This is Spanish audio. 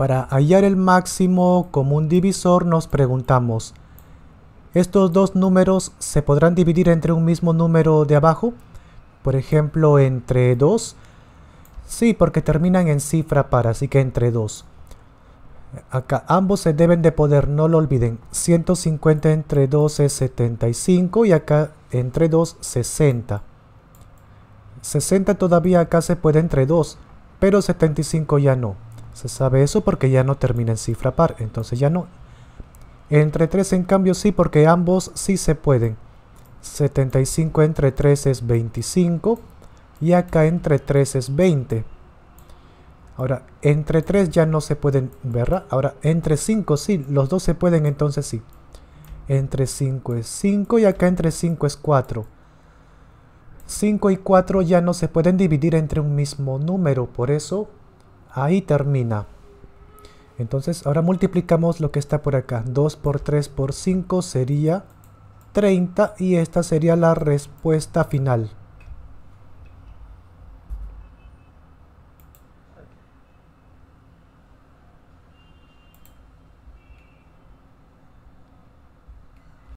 Para hallar el máximo común divisor nos preguntamos, ¿estos dos números se podrán dividir entre un mismo número de abajo? Por ejemplo, entre 2. Sí, porque terminan en cifra par, así que entre 2. Acá ambos se deben de poder, no lo olviden. 150 entre 2 es 75 y acá entre 2 60. 60 todavía acá se puede entre 2, pero 75 ya no. Se sabe eso porque ya no termina en cifra par, entonces ya no. Entre 3 en cambio sí, porque ambos sí se pueden. 75 entre 3 es 25 y acá entre 3 es 20. Ahora, entre 3 ya no se pueden, ¿verdad? Ahora, entre 5 sí, los dos se pueden, entonces sí. Entre 5 es 5 y acá entre 5 es 4. 5 y 4 ya no se pueden dividir entre un mismo número, por eso Ahí termina. Entonces ahora multiplicamos lo que está por acá. 2 por 3 por 5 sería 30 y esta sería la respuesta final.